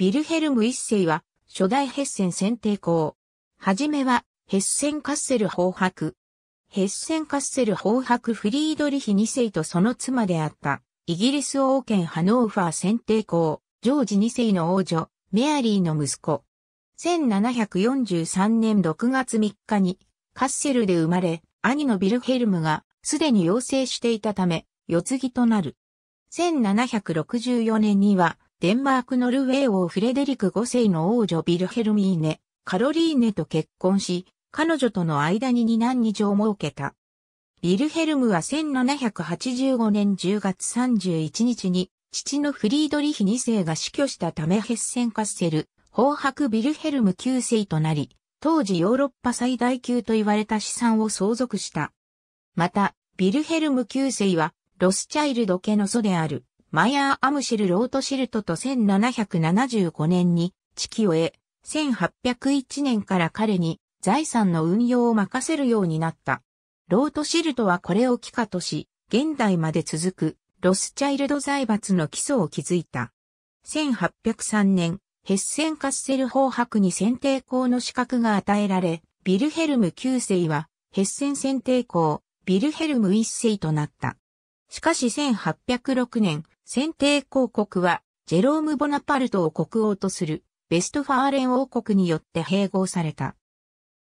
ビルヘルム一世は、初代ヘッセン選定校。はじめは、ヘッセンカッセル法白。ヘッセンカッセル法白フリードリヒ二世とその妻であった、イギリス王権ハノーファー選定校、ジョージ二世の王女、メアリーの息子。1743年6月3日に、カッセルで生まれ、兄のビルヘルムが、すでに養成していたため、世継ぎとなる。1764年には、デンマーク・ノルウェー王フレデリク5世の王女ビルヘルミーネ、カロリーネと結婚し、彼女との間に二男二女を設けた。ビルヘルムは1785年10月31日に、父のフリードリヒ2世が死去したためヘッセンカッセル、宝白ビルヘルム9世となり、当時ヨーロッパ最大級と言われた資産を相続した。また、ビルヘルム9世は、ロスチャイルド家の祖である。マイヤー・アムシル・ロートシルトと1775年に地球を得、1801年から彼に財産の運用を任せるようになった。ロートシルトはこれを帰化とし、現代まで続くロスチャイルド財閥の基礎を築いた。1803年、ヘッセンカッセル法白に選定校の資格が与えられ、ビルヘルム9世はヘッセン選定校、ビルヘルム1世となった。しかし1806年、選定公国は、ジェローム・ボナパルトを国王とする、ベストファーレン王国によって併合された。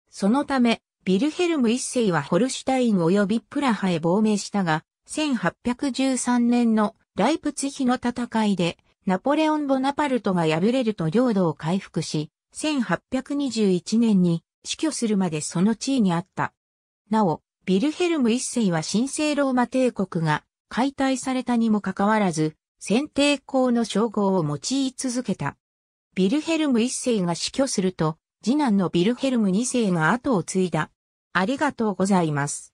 そのため、ビルヘルム一世はホルシュタイン及びプラハへ亡命したが、1813年のライプツヒの戦いで、ナポレオン・ボナパルトが敗れると領土を回復し、1821年に死去するまでその地位にあった。なお、ビルヘルム一世は神聖ローマ帝国が解体されたにもかかわらず、選定校の称号を用い続けた。ビルヘルム一世が死去すると、次男のビルヘルム二世が後を継いだ。ありがとうございます。